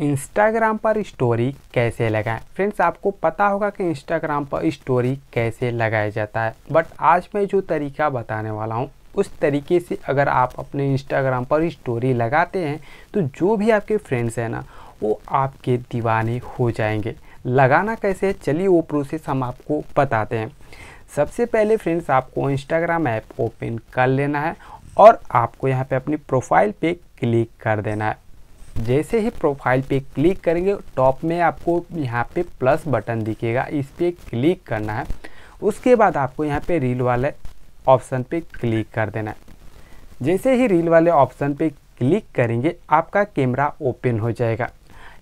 Instagram पर story कैसे लगाएं फ्रेंड्स आपको पता होगा कि इंस्टाग्राम पर स्टोरी कैसे लगाया जाता है बट आज मैं जो तरीका बताने वाला हूँ उस तरीके से अगर आप अपने इंस्टाग्राम पर स्टोरी लगाते हैं तो जो भी आपके फ्रेंड्स हैं ना वो आपके दीवाने हो जाएंगे लगाना कैसे है चलिए वो प्रोसेस हम आपको बताते हैं सबसे पहले फ्रेंड्स आपको इंस्टाग्राम ऐप ओपन कर लेना है और आपको यहाँ पे अपनी प्रोफाइल पे क्लिक कर देना है जैसे ही प्रोफाइल पे क्लिक करेंगे टॉप में आपको यहाँ पे प्लस बटन दिखेगा इस पर क्लिक करना है उसके बाद आपको यहाँ पे रील वाले ऑप्शन पे क्लिक कर देना है जैसे ही रील वाले ऑप्शन पे क्लिक करेंगे आपका कैमरा ओपन हो जाएगा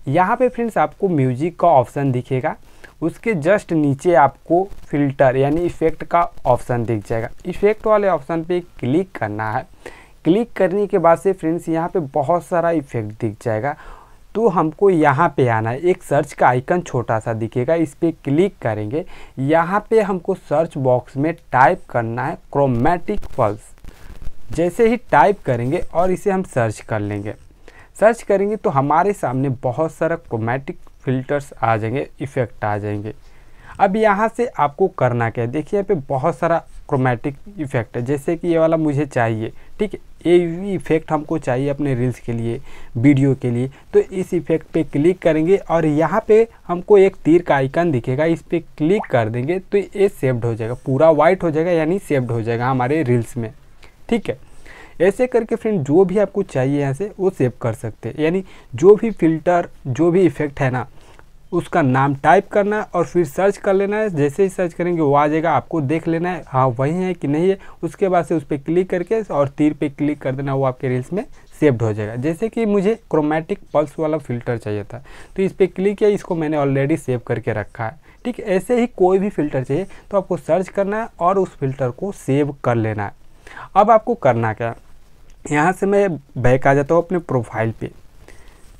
यहाँ पे फ्रेंड्स आपको म्यूजिक का ऑप्शन दिखेगा उसके जस्ट नीचे आपको फिल्टर यानी इफ़ेक्ट का ऑप्शन दिख जाएगा इफ़ेक्ट वाले ऑप्शन पे क्लिक करना है क्लिक करने के बाद से फ्रेंड्स यहाँ पे बहुत सारा इफेक्ट दिख जाएगा तो हमको यहाँ पे आना है एक सर्च का आइकन छोटा सा दिखेगा इस पर क्लिक करेंगे यहाँ पे हमको सर्च बॉक्स में टाइप करना है क्रोमेटिक पल्स जैसे ही टाइप करेंगे और इसे हम सर्च कर लेंगे सर्च करेंगे तो हमारे सामने बहुत सारा क्रोमेटिक फिल्टर्स आ जाएंगे इफ़ेक्ट आ जाएंगे अब यहाँ से आपको करना क्या है देखिए यहाँ पे बहुत सारा क्रोमेटिक इफेक्ट है जैसे कि ये वाला मुझे चाहिए ठीक है ये इफेक्ट हमको चाहिए अपने रील्स के लिए वीडियो के लिए तो इस इफेक्ट पे क्लिक करेंगे और यहाँ पे हमको एक तीर का आइकन दिखेगा इस पर क्लिक कर देंगे तो ये सेव्ड हो जाएगा पूरा वाइट हो जाएगा यानी सेव्ड हो जाएगा हमारे रील्स में ठीक है ऐसे करके फ्रेंड जो भी आपको चाहिए यहाँ से वो सेव कर सकते हैं यानी जो भी फिल्टर जो भी इफेक्ट है ना उसका नाम टाइप करना है और फिर सर्च कर लेना है जैसे ही सर्च करेंगे वो आ जाएगा आपको देख लेना है हाँ वही है कि नहीं है उसके बाद से उस पर क्लिक करके और तीर पे क्लिक कर देना वो आपके रील्स में सेव्ड हो जाएगा जैसे कि मुझे क्रोमेटिक पल्स वाला फिल्टर चाहिए था तो इस पर क्लिक किया इसको मैंने ऑलरेडी सेव करके रखा है ठीक ऐसे ही कोई भी फिल्टर चाहिए तो आपको सर्च करना है और उस फिल्टर को सेव कर लेना है अब आपको करना क्या यहाँ से मैं बैक आ जाता हूँ अपने प्रोफाइल पे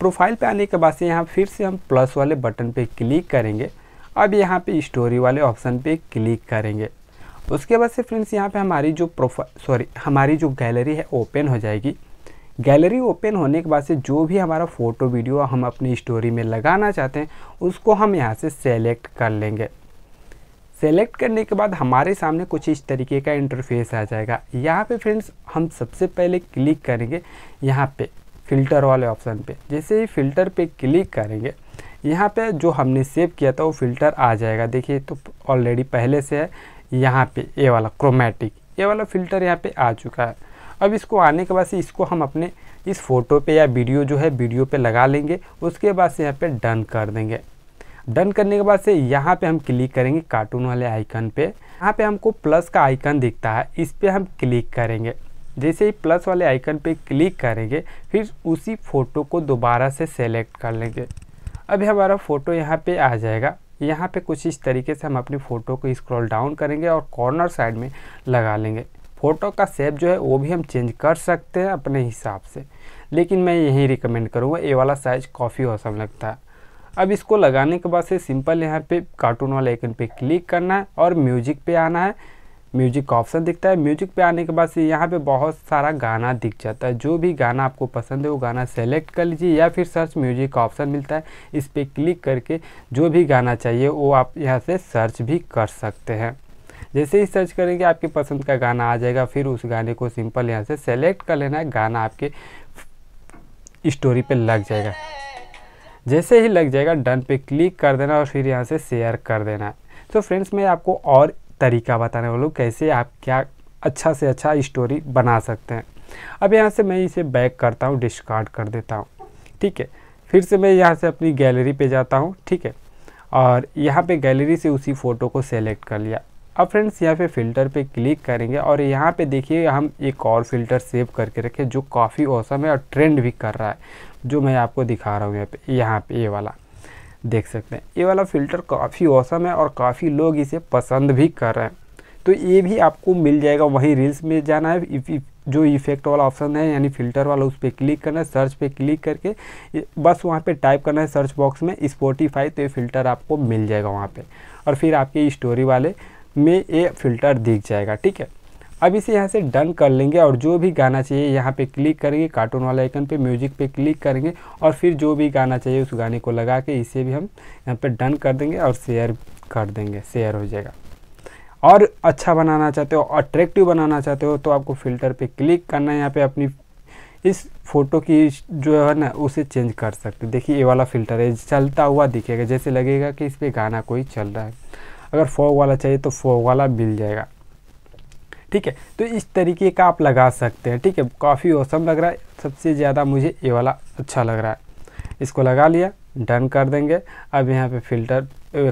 प्रोफाइल पे आने के बाद से यहाँ फिर से हम प्लस वाले बटन पे क्लिक करेंगे अब यहाँ पे स्टोरी वाले ऑप्शन पे क्लिक करेंगे उसके बाद से फ्रेंड्स यहाँ पे हमारी जो प्रोफाइल सॉरी हमारी जो गैलरी है ओपन हो जाएगी गैलरी ओपन होने के बाद से जो भी हमारा फ़ोटो वीडियो हम अपनी स्टोरी में लगाना चाहते हैं उसको हम यहाँ से सेलेक्ट कर लेंगे सेलेक्ट करने के बाद हमारे सामने कुछ इस तरीके का इंटरफेस आ जाएगा यहाँ पे फ्रेंड्स हम सबसे पहले क्लिक करेंगे यहाँ पे फ़िल्टर वाले ऑप्शन पे जैसे ही फ़िल्टर पे क्लिक करेंगे यहाँ पे जो हमने सेव किया था वो फ़िल्टर आ जाएगा देखिए तो ऑलरेडी पहले से है यहाँ पे ये वाला क्रोमेटिक ये वाला फ़िल्टर यहाँ पे आ चुका है अब इसको आने के बाद से इसको हम अपने इस फ़ोटो पे या वीडियो जो है वीडियो पे लगा लेंगे उसके बाद से यहाँ पर डन कर देंगे डन करने के बाद से यहाँ पर हम क्लिक करेंगे कार्टून वाले आइकन पर यहाँ पर हमको प्लस का आइकन दिखता है इस पर हम क्लिक करेंगे जैसे ही प्लस वाले आइकन पे क्लिक करेंगे फिर उसी फ़ोटो को दोबारा से सेलेक्ट कर लेंगे अभी हमारा फ़ोटो यहाँ पे आ जाएगा यहाँ पे कुछ इस तरीके से हम अपनी फ़ोटो को स्क्रॉल डाउन करेंगे और कॉर्नर साइड में लगा लेंगे फ़ोटो का सेप जो है वो भी हम चेंज कर सकते हैं अपने हिसाब से लेकिन मैं यही रिकमेंड करूँगा ये वाला साइज़ काफ़ी औसम लगता है अब इसको लगाने के बाद से सिंपल यहाँ पे कार्टून वाले आइकन पे क्लिक करना है और म्यूजिक पे आना है म्यूजिक का ऑप्शन दिखता है म्यूजिक पे आने के बाद से यहाँ पे बहुत सारा गाना दिख जाता है जो भी गाना आपको पसंद है वो गाना सेलेक्ट कर लीजिए या फिर सर्च म्यूजिक का ऑप्शन मिलता है इस पर क्लिक करके जो भी गाना चाहिए वो आप यहाँ से सर्च भी कर सकते हैं जैसे ही सर्च करेंगे आपकी पसंद का गाना आ जाएगा फिर उस गाने को सिंपल यहाँ से सेलेक्ट कर लेना है गाना आपके स्टोरी पर लग जाएगा जैसे ही लग जाएगा डन पे क्लिक कर देना और फिर यहाँ से शेयर कर देना तो फ्रेंड्स मैं आपको और तरीका बताने वाला हूँ कैसे आप क्या अच्छा से अच्छा स्टोरी बना सकते हैं अब यहाँ से मैं इसे बैक करता हूँ डिस्कार्ड कर देता हूँ ठीक है फिर से मैं यहाँ से अपनी गैलरी पे जाता हूँ ठीक है और यहाँ पे गैलरी से उसी फ़ोटो को सेलेक्ट कर लिया अब फ्रेंड्स यहाँ पे फ़िल्टर पे क्लिक करेंगे और यहाँ पे देखिए हम एक और फ़िल्टर सेव करके रखें जो काफ़ी औसम है और ट्रेंड भी कर रहा है जो मैं आपको दिखा रहा हूँ यहाँ पर यहाँ पर ये वाला देख सकते हैं ये वाला फ़िल्टर काफ़ी औसम है और काफ़ी लोग इसे पसंद भी कर रहे हैं तो ये भी आपको मिल जाएगा वहीं रील्स में जाना है जो इफेक्ट वाला ऑप्शन है यानी फ़िल्टर वाला उस पर क्लिक करना है सर्च पे क्लिक करके बस वहाँ पे टाइप करना है सर्च बॉक्स में स्पोटीफाई तो ये फ़िल्टर आपको मिल जाएगा वहाँ पे और फिर आपके स्टोरी वाले में ये फ़िल्टर दिख जाएगा ठीक है अब इसे यहाँ से डन कर लेंगे और जो भी गाना चाहिए यहाँ पे क्लिक करेंगे कार्टून वाला आइकन पे म्यूजिक पे क्लिक करेंगे और फिर जो भी गाना चाहिए उस गाने को लगा के इसे भी हम यहाँ पे डन कर देंगे और शेयर कर देंगे शेयर हो जाएगा और अच्छा बनाना चाहते हो अट्रैक्टिव बनाना चाहते हो तो आपको फ़िल्टर पर क्लिक करना है यहाँ पर अपनी इस फ़ोटो की जो है ना उसे चेंज कर सकते देखिए ये वाला फ़िल्टर है चलता हुआ दिखेगा जैसे लगेगा कि इस पर गाना कोई चल रहा है अगर फॉग वाला चाहिए तो फॉग वाला मिल जाएगा ठीक है तो इस तरीके का आप लगा सकते हैं ठीक है काफ़ी औसम लग रहा है सबसे ज़्यादा मुझे ये वाला अच्छा लग रहा है इसको लगा लिया डन कर देंगे अब यहाँ पे फिल्टर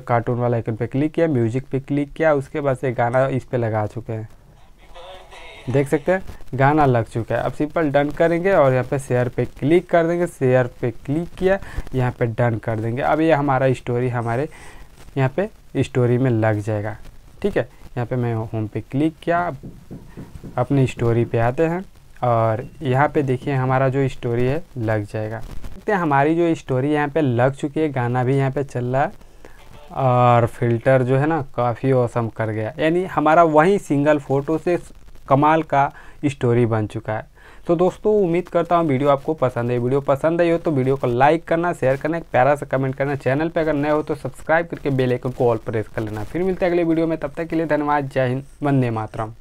कार्टून वाला आइकन पे क्लिक किया म्यूजिक पे क्लिक किया उसके बाद से गाना इस पर लगा चुके हैं देख सकते हैं गाना लग चुका है अब सिंपल डन करेंगे और यहाँ पे शेयर पे क्लिक कर देंगे शेयर पे क्लिक किया यहाँ पे डन कर देंगे अब ये हमारा स्टोरी हमारे यहाँ पे स्टोरी में लग जाएगा ठीक है यहाँ पे मैं होम पे क्लिक किया अपनी स्टोरी पे आते हैं और यहाँ पे देखिए हमारा जो स्टोरी है लग जाएगा देखते हैं हमारी जो स्टोरी यहाँ पे लग चुकी है गाना भी यहाँ पे चल रहा है और फिल्टर जो है ना काफ़ी ओसम कर गया यानी हमारा वहीं सिंगल फ़ोटो से कमाल का स्टोरी बन चुका है तो दोस्तों उम्मीद करता हूँ वीडियो आपको पसंद है वीडियो पसंद आई हो तो वीडियो को लाइक करना शेयर करना प्यारा सा कमेंट करना चैनल पर अगर नए हो तो सब्सक्राइब करके बेल आइकन को ऑल प्रेस कर लेना फिर मिलते हैं अगले वीडियो में तब तक के लिए धन्यवाद जय हिंद वंदे मातरम